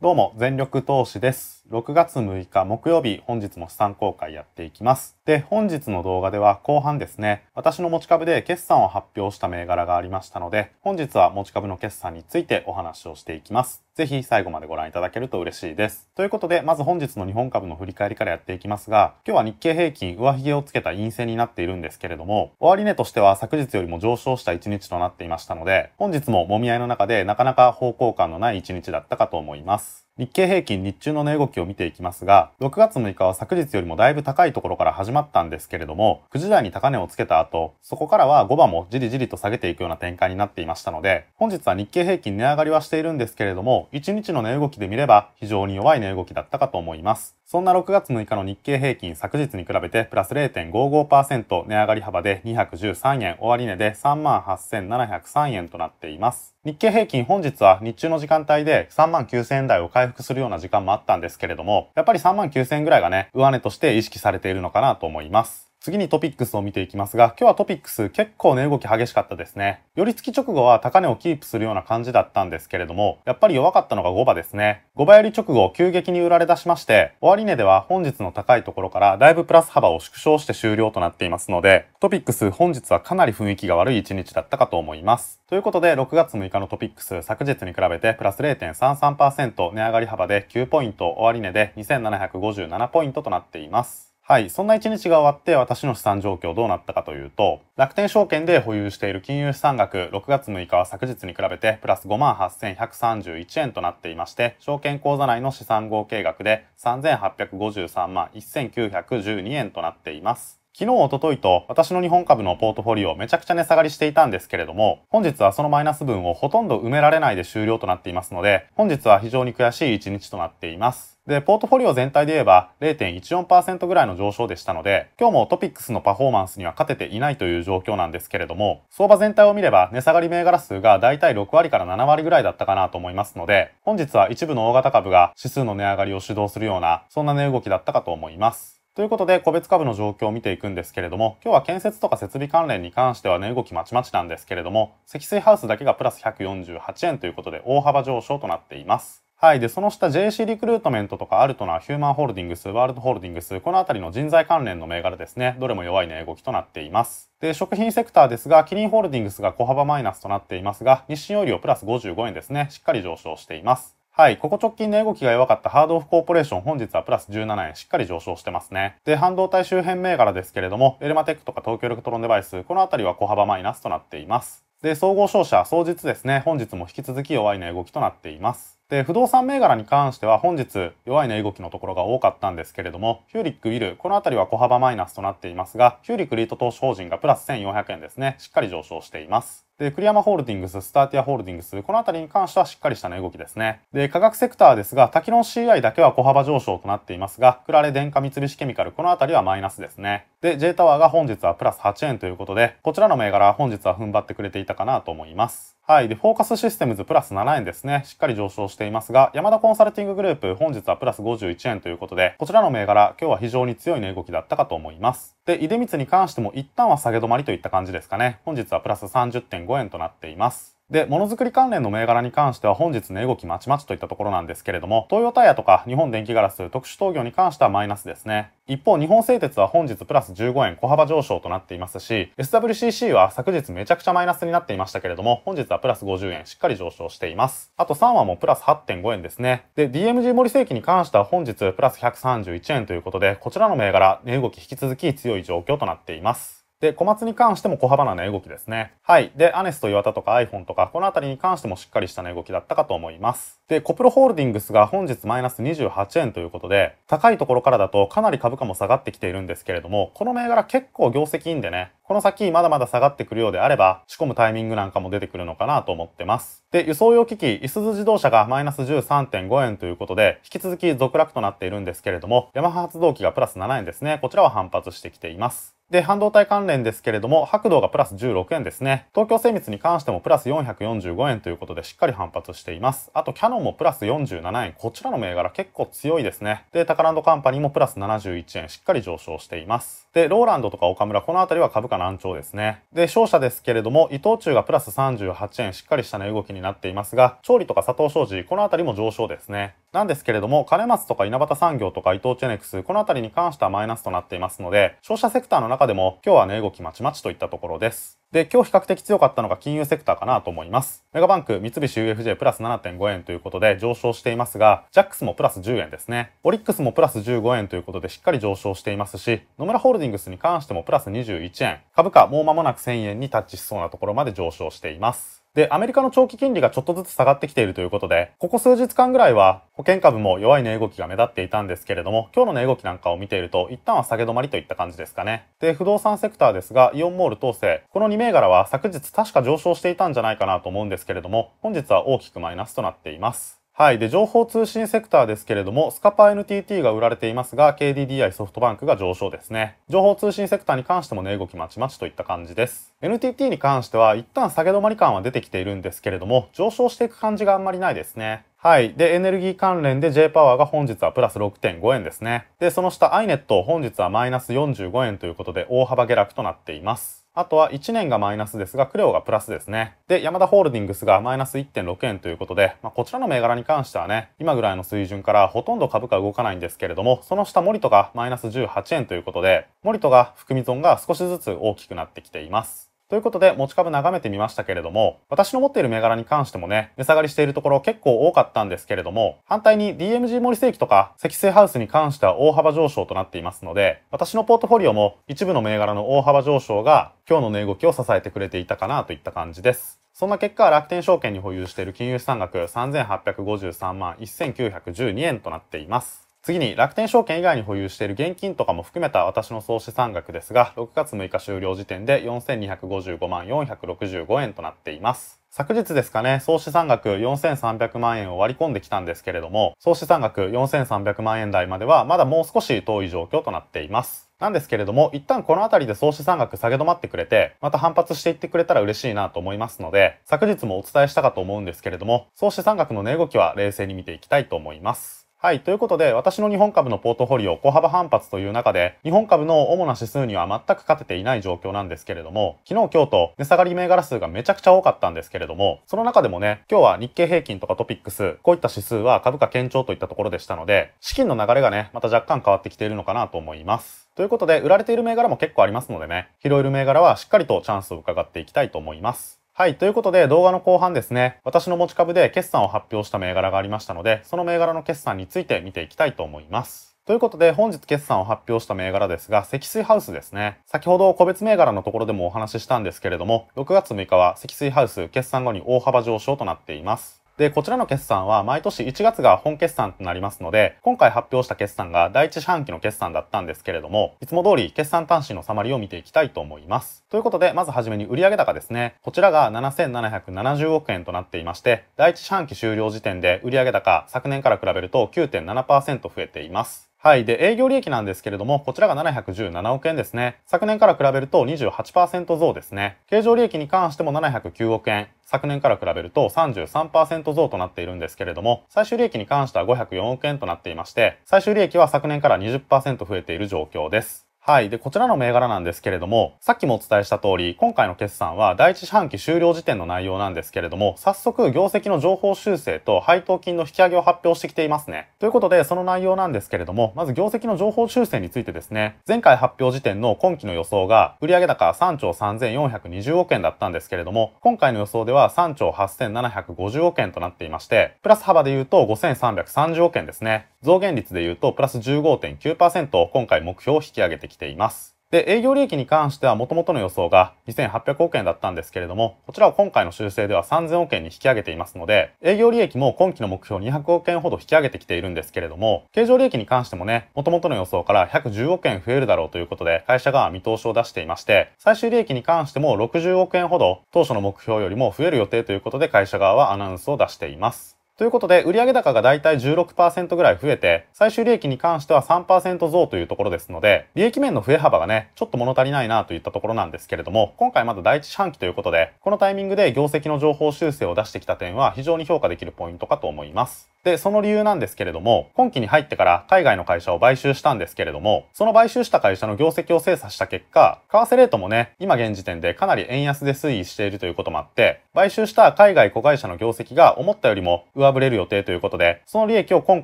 どうも、全力投資です。6月6日木曜日、本日も資産公開やっていきます。で、本日の動画では後半ですね、私の持ち株で決算を発表した銘柄がありましたので、本日は持ち株の決算についてお話をしていきます。ぜひ最後までご覧いただけると嬉しいです。ということで、まず本日の日本株の振り返りからやっていきますが、今日は日経平均上髭をつけた陰性になっているんですけれども、終値としては昨日よりも上昇した一日となっていましたので、本日ももみ合いの中でなかなか方向感のない一日だったかと思います。日経平均日中の値動きを見ていきますが、6月6日は昨日よりもだいぶ高いところから始まったんですけれども、9時台に高値をつけた後、そこからは5番もじりじりと下げていくような展開になっていましたので、本日は日経平均値上がりはしているんですけれども、1日の値動きで見れば非常に弱い値動きだったかと思います。そんな6月6日の日経平均昨日に比べてプラス0.55%値上がり幅で213円、終値で38,703円となっています。日経平均本日は日中の時間帯で39,000円台を回回復するような時間もあったんですけれども、やっぱり3万9000円ぐらいがね、上値として意識されているのかなと思います。次にトピックスを見ていきますが、今日はトピックス結構値、動き激しかったですね。寄り付き直後は高値をキープするような感じだったんですけれども、やっぱり弱かったのが5場ですね。5場より直後急激に売られ出しまして、終値では本日の高いところからだいぶプラス幅を縮小して終了となっていますので、トピックス本日はかなり雰囲気が悪い一日だったかと思います。ということで、6月6日のトピックス昨日に比べてプラス0.33%値上がり幅で9ポイント、終値で2757ポイントとなっています。はい。そんな一日が終わって私の資産状況どうなったかというと、楽天証券で保有している金融資産額、6月6日は昨日に比べてプラス58,131円となっていまして、証券口座内の資産合計額で3,853万1,912円となっています。昨日、おとといと私の日本株のポートフォリオめちゃくちゃ値下がりしていたんですけれども、本日はそのマイナス分をほとんど埋められないで終了となっていますので、本日は非常に悔しい一日となっています。で、ポートフォリオ全体で言えば0.14%ぐらいの上昇でしたので、今日もトピックスのパフォーマンスには勝てていないという状況なんですけれども、相場全体を見れば値下がり銘柄数が大体6割から7割ぐらいだったかなと思いますので、本日は一部の大型株が指数の値上がりを主導するような、そんな値動きだったかと思います。ということで、個別株の状況を見ていくんですけれども、今日は建設とか設備関連に関しては値、ね、動きまちまちなんですけれども、積水ハウスだけがプラス148円ということで大幅上昇となっています。はい。で、その下 JC リクルートメントとかアルトナ、ー、ヒューマンホールディングス、ワールドホールディングス、このあたりの人材関連の銘柄ですね。どれも弱い値、動きとなっています。で、食品セクターですが、キリンホールディングスが小幅マイナスとなっていますが、日清オイリオプラス55円ですね。しっかり上昇しています。はい。ここ直近値動きが弱かったハードオフコーポレーション、本日はプラス17円、しっかり上昇してますね。で、半導体周辺銘柄ですけれども、エルマテックとか東京エレクトロンデバイス、このあたりは小幅マイナスとなっています。で、総合商社、総日ですね、本日も引き続き弱い値動きとなっています。で、不動産銘柄に関しては本日弱い値動きのところが多かったんですけれども、ヒューリックウィル、この辺りは小幅マイナスとなっていますが、ヒューリックリート投資法人がプラス1400円ですね、しっかり上昇しています。で、アマホールディングス、スターティアホールディングス、このあたりに関してはしっかりした値動きですね。で、価格セクターですが、タキロン CI だけは小幅上昇となっていますが、クラレ電化三菱ケミカル、このあたりはマイナスですね。で、J タワーが本日はプラス8円ということで、こちらの銘柄は本日は踏ん張ってくれていたかなと思います。はい。で、フォーカスシステムズプラス7円ですね。しっかり上昇してしていますが、山田コンサルティンググループ、本日はプラス51円ということで、こちらの銘柄、今日は非常に強い値動きだったかと思います。で、出光に関しても一旦は下げ止まりといった感じですかね。本日はプラス30.5円となっています。で、ものづくり関連の銘柄に関しては本日値、動きまちまちといったところなんですけれども、東洋タイヤとか日本電気ガラス、特殊陶業に関してはマイナスですね。一方、日本製鉄は本日プラス15円小幅上昇となっていますし、SWCC は昨日めちゃくちゃマイナスになっていましたけれども、本日はプラス50円しっかり上昇しています。あと3話もプラス8.5円ですね。で、DMG 森世紀に関しては本日プラス131円ということで、こちらの銘柄、値動き引き続き強い状況となっています。で、小松に関しても小幅な値、動きですね。はい。で、アネスと岩田とか iPhone とか、このあたりに関してもしっかりした値、動きだったかと思います。で、コプロホールディングスが本日マイナス28円ということで、高いところからだとかなり株価も下がってきているんですけれども、この銘柄結構業績いいんでね、この先まだまだ下がってくるようであれば、仕込むタイミングなんかも出てくるのかなと思ってます。で、輸送用機器、イスズ自動車がマイナス13.5円ということで、引き続き続落となっているんですけれども、ヤマハ発動機がプラス7円ですね、こちらは反発してきています。で、半導体関連ですけれども、白道がプラス16円ですね。東京精密に関してもプラス445円ということでしっかり反発しています。あと、キャノンもプラス47円。こちらの銘柄結構強いですね。で、タカランドカンパニーもプラス71円。しっかり上昇しています。で、ローランドとか岡村、このあたりは株価難聴ですね。で、商社ですけれども、伊藤忠がプラス38円。しっかり下値動きになっていますが、調理とか佐藤商事、このあたりも上昇ですね。なんですけれども、金松とか稲畑産業とか伊藤チェネクス、このあたりに関してはマイナスとなっていますので、商社セクターの中中でも今日は値、ね、動きまちまちといったところです。で、今日比較的強かったのが金融セクターかなと思います。メガバンク、三菱 UFJ プラス7.5円ということで上昇していますが、ジャックスもプラス10円ですね。オリックスもプラス15円ということでしっかり上昇していますし、野村ホールディングスに関してもプラス21円。株価もう間もなく1000円にタッチしそうなところまで上昇しています。で、アメリカの長期金利がちょっとずつ下がってきているということで、ここ数日間ぐらいは保険株も弱い値動きが目立っていたんですけれども、今日の値動きなんかを見ていると、一旦は下げ止まりといった感じですかね。で、不動産セクターですが、イオンモール統制、この2銘柄は昨日確か上昇していたんじゃないかなと思うんですけれども、本日は大きくマイナスとなっています。はい。で、情報通信セクターですけれども、スカパ NTT が売られていますが、KDDI ソフトバンクが上昇ですね。情報通信セクターに関しても値、ね、動きまちまちといった感じです。NTT に関しては、一旦下げ止まり感は出てきているんですけれども、上昇していく感じがあんまりないですね。はい。で、エネルギー関連で J パワーが本日はプラス6.5円ですね。で、その下 iNet 本日はマイナス45円ということで大幅下落となっています。あとは1年がマイナスですが、クレオがプラスですね。で、ヤマダホールディングスがマイナス1.6円ということで、まあ、こちらの銘柄に関してはね、今ぐらいの水準からほとんど株価動かないんですけれども、その下森トがマイナス18円ということで、森戸が含み損が少しずつ大きくなってきています。ということで、持ち株眺めてみましたけれども、私の持っている銘柄に関してもね、値下がりしているところ結構多かったんですけれども、反対に DMG 森世紀とか積水ハウスに関しては大幅上昇となっていますので、私のポートフォリオも一部の銘柄の大幅上昇が今日の値動きを支えてくれていたかなといった感じです。そんな結果、楽天証券に保有している金融資産額3853万1912円となっています。次に楽天証券以外に保有している現金とかも含めた私の総資産額ですが、6月6日終了時点で4255万465円となっています。昨日ですかね、総資産額4300万円を割り込んできたんですけれども、総資産額4300万円台まではまだもう少し遠い状況となっています。なんですけれども、一旦この辺りで総資産額下げ止まってくれて、また反発していってくれたら嬉しいなと思いますので、昨日もお伝えしたかと思うんですけれども、総資産額の値動きは冷静に見ていきたいと思います。はい。ということで、私の日本株のポートフォリオ、小幅反発という中で、日本株の主な指数には全く勝てていない状況なんですけれども、昨日今日と値下がり銘柄数がめちゃくちゃ多かったんですけれども、その中でもね、今日は日経平均とかトピックス、こういった指数は株価堅調といったところでしたので、資金の流れがね、また若干変わってきているのかなと思います。ということで、売られている銘柄も結構ありますのでね、拾える銘柄はしっかりとチャンスを伺っていきたいと思います。はい。ということで、動画の後半ですね、私の持ち株で決算を発表した銘柄がありましたので、その銘柄の決算について見ていきたいと思います。ということで、本日決算を発表した銘柄ですが、積水ハウスですね。先ほど個別銘柄のところでもお話ししたんですけれども、6月6日は積水ハウス決算後に大幅上昇となっています。で、こちらの決算は毎年1月が本決算となりますので、今回発表した決算が第一四半期の決算だったんですけれども、いつも通り決算端子のサマリーを見ていきたいと思います。ということで、まずはじめに売上高ですね。こちらが7770億円となっていまして、第一四半期終了時点で売上高、昨年から比べると9.7%増えています。はい。で、営業利益なんですけれども、こちらが717億円ですね。昨年から比べると28%増ですね。経常利益に関しても709億円。昨年から比べると33%増となっているんですけれども、最終利益に関しては504億円となっていまして、最終利益は昨年から20%増えている状況です。はい。で、こちらの銘柄なんですけれども、さっきもお伝えした通り、今回の決算は第一四半期終了時点の内容なんですけれども、早速業績の情報修正と配当金の引き上げを発表してきていますね。ということで、その内容なんですけれども、まず業績の情報修正についてですね、前回発表時点の今期の予想が売上高3兆3420億円だったんですけれども、今回の予想では3兆8750億円となっていまして、プラス幅で言うと5330億円ですね。増減率で言うとプラス15.9%を今回目標を引き上げてきています。で、営業利益に関しては元々の予想が2800億円だったんですけれども、こちらを今回の修正では3000億円に引き上げていますので、営業利益も今期の目標200億円ほど引き上げてきているんですけれども、経常利益に関してもね、元々の予想から110億円増えるだろうということで、会社側は見通しを出していまして、最終利益に関しても60億円ほど、当初の目標よりも増える予定ということで会社側はアナウンスを出しています。ということで、売上高がだいたい16%ぐらい増えて、最終利益に関しては3%増というところですので、利益面の増え幅がね、ちょっと物足りないなといったところなんですけれども、今回まだ第一四半期ということで、このタイミングで業績の情報修正を出してきた点は非常に評価できるポイントかと思います。で、その理由なんですけれども、今期に入ってから海外の会社を買収したんですけれども、その買収した会社の業績を精査した結果、為替レートもね、今現時点でかなり円安で推移しているということもあって、買収した海外子会社の業績が思ったよりも上振れる予定ということで、その利益を今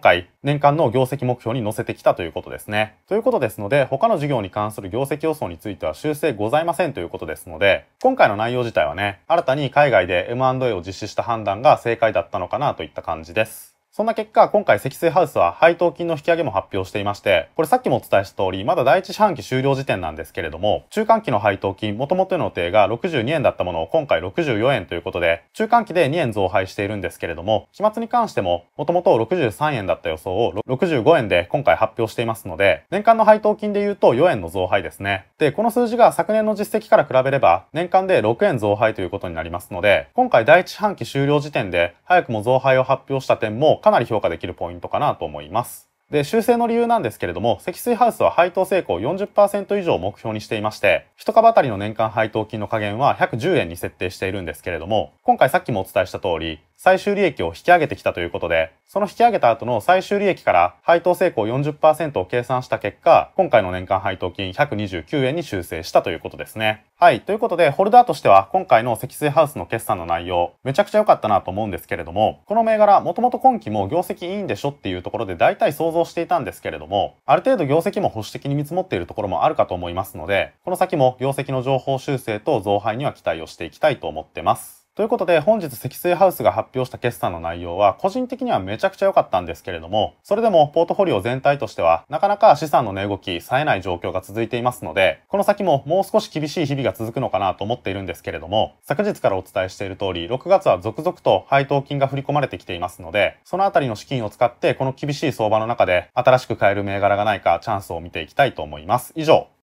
回、年間の業績目標に乗せてきたということですね。ということですので、他の事業に関する業績予想については修正ございませんということですので、今回の内容自体はね、新たに海外で M&A を実施した判断が正解だったのかなといった感じです。そんな結果、今回積水ハウスは配当金の引き上げも発表していまして、これさっきもお伝えした通り、まだ第一四半期終了時点なんですけれども、中間期の配当金、もともとの予定が62円だったものを今回64円ということで、中間期で2円増配しているんですけれども、期末に関しても、もともと63円だった予想を65円で今回発表していますので、年間の配当金で言うと4円の増配ですね。で、この数字が昨年の実績から比べれば、年間で6円増配ということになりますので、今回第一半期終了時点で、早くも増配を発表した点も、かなり評価できるポイントかなと思います。で、修正の理由なんですけれども、積水ハウスは配当成功40%以上を目標にしていまして、1株当たりの年間配当金の加減は110円に設定しているんですけれども、今回さっきもお伝えした通り、最終利益を引き上げてきたということで、その引き上げた後の最終利益から配当成功40%を計算した結果、今回の年間配当金129円に修正したということですね。はい。ということで、ホルダーとしては、今回の積水ハウスの決算の内容、めちゃくちゃ良かったなと思うんですけれども、この銘柄、もともと今期も業績いいんでしょっていうところで大体想像していたんですけれども、ある程度業績も保守的に見積もっているところもあるかと思いますので、この先も業績の情報修正と増配には期待をしていきたいと思ってます。ということで本日積水ハウスが発表した決算の内容は個人的にはめちゃくちゃ良かったんですけれどもそれでもポートフォリオ全体としてはなかなか資産の値動き冴えない状況が続いていますのでこの先ももう少し厳しい日々が続くのかなと思っているんですけれども昨日からお伝えしている通り6月は続々と配当金が振り込まれてきていますのでそのあたりの資金を使ってこの厳しい相場の中で新しく買える銘柄がないかチャンスを見ていきたいと思います以上